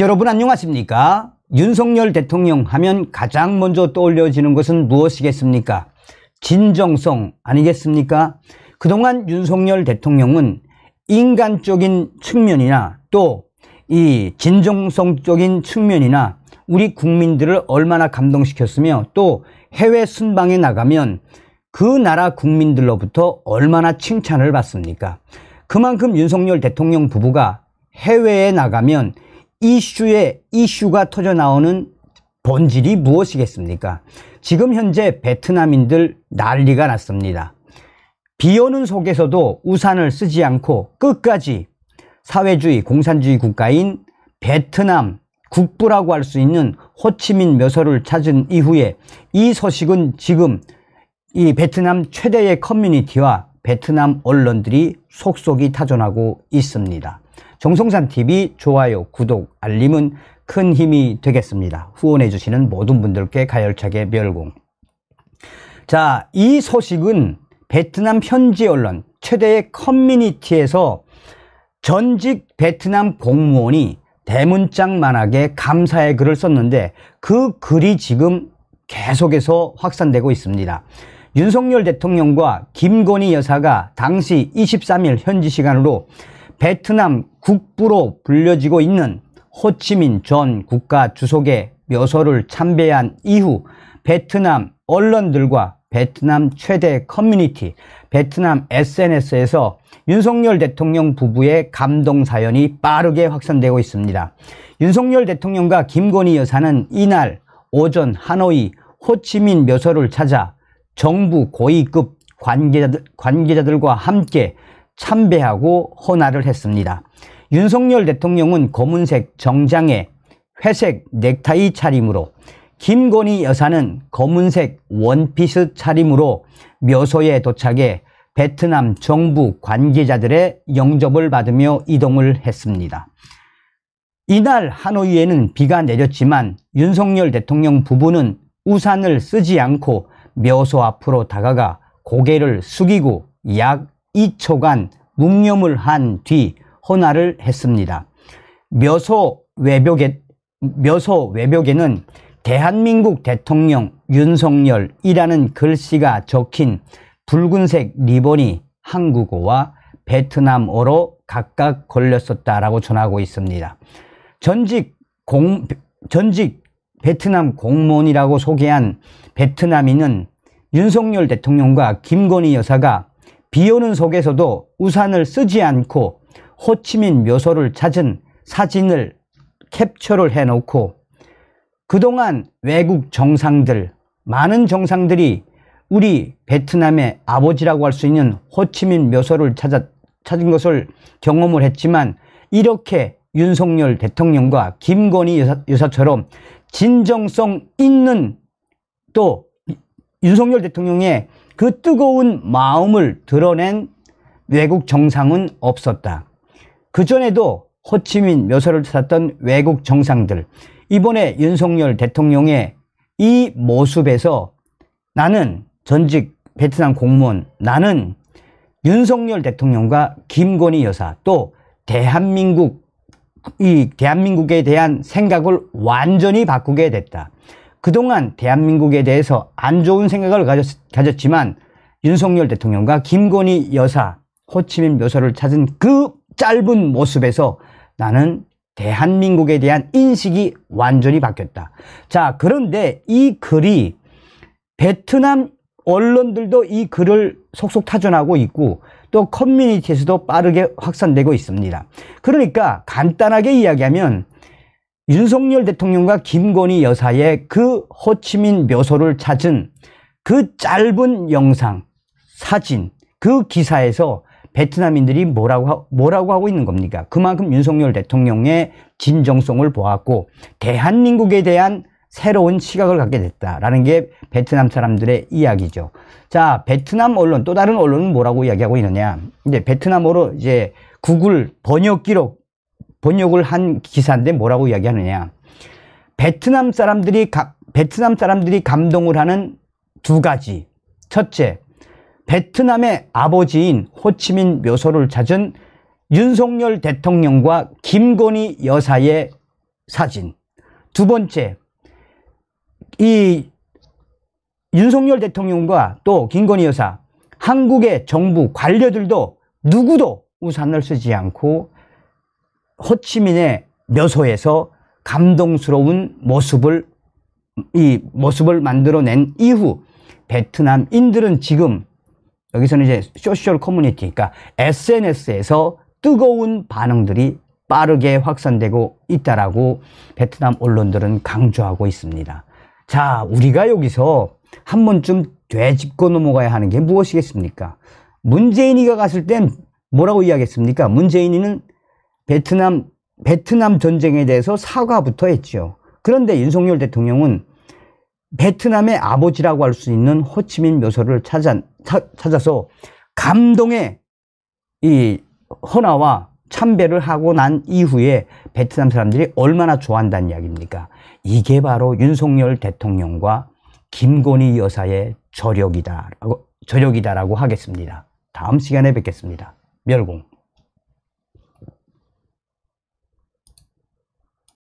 여러분 안녕하십니까? 윤석열 대통령 하면 가장 먼저 떠올려지는 것은 무엇이겠습니까? 진정성 아니겠습니까? 그동안 윤석열 대통령은 인간적인 측면이나 또 이 진정성적인 측면이나 우리 국민들을 얼마나 감동시켰으며 또 해외 순방에 나가면 그 나라 국민들로부터 얼마나 칭찬을 받습니까? 그만큼 윤석열 대통령 부부가 해외에 나가면 이슈에 이슈가 터져 나오는 본질이 무엇이겠습니까? 지금 현재 베트남인들 난리가 났습니다. 비 오는 속에서도 우산을 쓰지 않고 끝까지 사회주의 공산주의 국가인 베트남 국부라고 할 수 있는 호치민 묘소를 찾은 이후에 이 소식은 지금 이 베트남 최대의 커뮤니티와 베트남 언론들이 속속이 타전하고 있습니다. 정성산 TV 좋아요, 구독, 알림은 큰 힘이 되겠습니다. 후원해 주시는 모든 분들께 가열차게 멸공. 자, 이 소식은 베트남 현지 언론 최대의 커뮤니티에서 전직 베트남 공무원이 대문짝만하게 감사의 글을 썼는데 그 글이 지금 계속해서 확산되고 있습니다. 윤석열 대통령과 김건희 여사가 당시 23일 현지 시간으로 베트남 국부로 불려지고 있는 호치민 전 국가 주석의 묘소를 참배한 이후 베트남 언론들과 베트남 최대 커뮤니티 베트남 SNS에서 윤석열 대통령 부부의 감동 사연이 빠르게 확산되고 있습니다. 윤석열 대통령과 김건희 여사는 이날 오전 하노이 호치민 묘소를 찾아 정부 고위급 관계자들, 관계자들과 함께 참배하고 헌화를 했습니다. 윤석열 대통령은 검은색 정장에 회색 넥타이 차림으로 김건희 여사는 검은색 원피스 차림으로 묘소에 도착해 베트남 정부 관계자들의 영접을 받으며 이동을 했습니다. 이날 하노이에는 비가 내렸지만 윤석열 대통령 부부는 우산을 쓰지 않고 묘소 앞으로 다가가 고개를 숙이고 약 2초간 묵념을 한 뒤혼화를 했습니다. 묘소 외벽에 묘소 외벽에는 대한민국 대통령 윤석열이라는 글씨가 적힌 붉은색 리본이 한국어와 베트남어로 각각 걸렸었다라고 전하고 있습니다. 전직 공 전직 베트남 공무원이라고 소개한 베트남인은 윤석열 대통령과 김건희 여사가 비 오는 속에서도 우산을 쓰지 않고 호치민 묘소를 찾은 사진을 캡처를 해놓고 그동안 외국 정상들, 많은 정상들이 우리 베트남의 아버지라고 할 수 있는 호치민 묘소를 찾아, 찾은 것을 경험을 했지만 이렇게 윤석열 대통령과 김건희 여사, 여사처럼 진정성 있는 또 윤석열 대통령의 그 뜨거운 마음을 드러낸 외국 정상은 없었다. 그전에도 호치민 묘소를 찾았던 외국 정상들, 이번에 윤석열 대통령의 이 모습에서 나는 전직 베트남 공무원, 나는 윤석열 대통령과 김건희 여사 또 대한민국 이 대한민국에 대한 생각을 완전히 바꾸게 됐다. 그동안 대한민국에 대해서 안 좋은 생각을 가졌, 지만 윤석열 대통령과 김건희 여사, 호치민 묘사를 찾은 그 짧은 모습에서 나는 대한민국에 대한 인식이 완전히 바뀌었다. 자, 그런데 이 글이 베트남 언론들도 이 글을 속속 타전하고 있고 또 커뮤니티에서도 빠르게 확산되고 있습니다. 그러니까 간단하게 이야기하면 윤석열 대통령과 김건희 여사의 그 호치민 묘소를 찾은 그 짧은 영상, 사진, 그 기사에서 베트남인들이 뭐라고, 하, 뭐라고 하고 있는 겁니까? 그만큼 윤석열 대통령의 진정성을 보았고 대한민국에 대한 새로운 시각을 갖게 됐다라는 게 베트남 사람들의 이야기죠. 자, 베트남 언론 또 다른 언론은 뭐라고 이야기하고 있느냐? 이제 베트남어로 이제 구글 번역 기록 번역을 한 기사인데 뭐라고 이야기하느냐. 베트남 사람들이 가, 베트남 사람들이 감동을 하는 두 가지. 첫째, 베트남의 아버지인 호치민 묘소를 찾은 윤석열 대통령과 김건희 여사의 사진. 두 번째, 이 윤석열 대통령과 또 김건희 여사, 한국의 정부 관료들도 누구도 우산을 쓰지 않고 호치민의 묘소에서 감동스러운 모습을 이 모습을 만들어낸 이후 베트남인들은 지금 여기서는 이제 소셜 커뮤니티 그러니까 SNS에서 뜨거운 반응들이 빠르게 확산되고 있다라고 베트남 언론들은 강조하고 있습니다. 자, 우리가 여기서 한 번쯤 되짚고 넘어가야 하는 게 무엇이겠습니까? 문재인이가 갔을 땐 뭐라고 이야기했습니까? 문재인이는 베트남 베트남 전쟁에 대해서 사과부터 했죠. 그런데 윤석열 대통령은 베트남의 아버지라고 할 수 있는 호치민 묘소를 찾아, 찾아서 감동의 이 헌화와 참배를 하고 난 이후에 베트남 사람들이 얼마나 좋아한다는 이야기입니까? 이게 바로 윤석열 대통령과 김건희 여사의 저력이다라고 저력이다라고 하겠습니다. 다음 시간에 뵙겠습니다. 멸공.